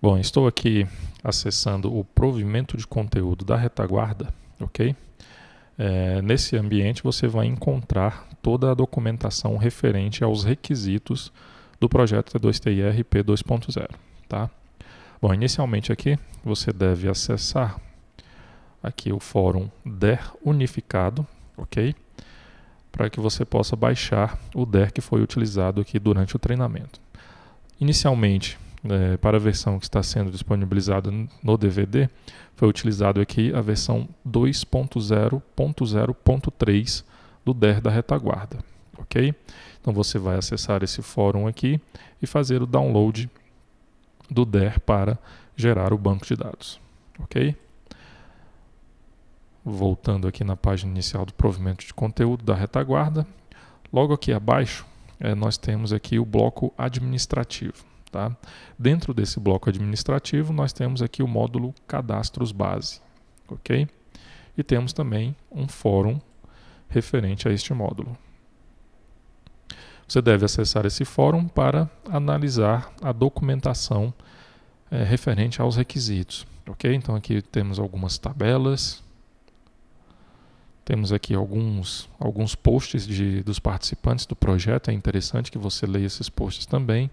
Bom, estou aqui acessando o provimento de conteúdo da retaguarda, ok? É, nesse ambiente você vai encontrar toda a documentação referente aos requisitos do projeto T2TIRP 2.0, tá? Bom, inicialmente aqui você deve acessar aqui o fórum DER unificado, ok? Para que você possa baixar o DER que foi utilizado aqui durante o treinamento. Inicialmente, é, para a versão que está sendo disponibilizada no DVD, foi utilizado aqui a versão 2.0.0.3 do DER da retaguarda, ok? Então você vai acessar esse fórum aqui e fazer o download do DER para gerar o banco de dados, ok? Voltando aqui na página inicial do provimento de conteúdo da retaguarda, logo aqui abaixo é, nós temos aqui o bloco administrativo. Tá? Dentro desse bloco administrativo, nós temos aqui o módulo Cadastros Base, ok? E temos também um fórum referente a este módulo. Você deve acessar esse fórum para analisar a documentação é, referente aos requisitos, ok? Então aqui temos algumas tabelas, temos aqui alguns, alguns posts de, dos participantes do projeto, é interessante que você leia esses posts também.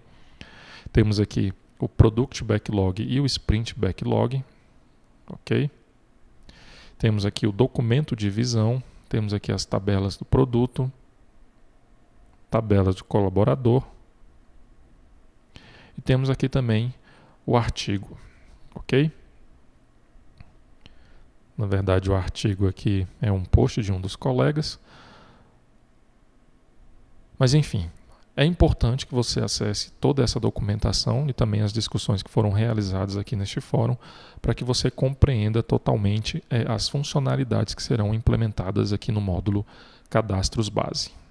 Temos aqui o Product Backlog e o Sprint Backlog, ok? Temos aqui o documento de visão, temos aqui as tabelas do produto, tabelas do colaborador e temos aqui também o artigo, ok? Na verdade, o artigo aqui é um post de um dos colegas. Mas enfim, é importante que você acesse toda essa documentação e também as discussões que foram realizadas aqui neste fórum, para que você compreenda totalmente é, as funcionalidades que serão implementadas aqui no módulo Cadastros Base.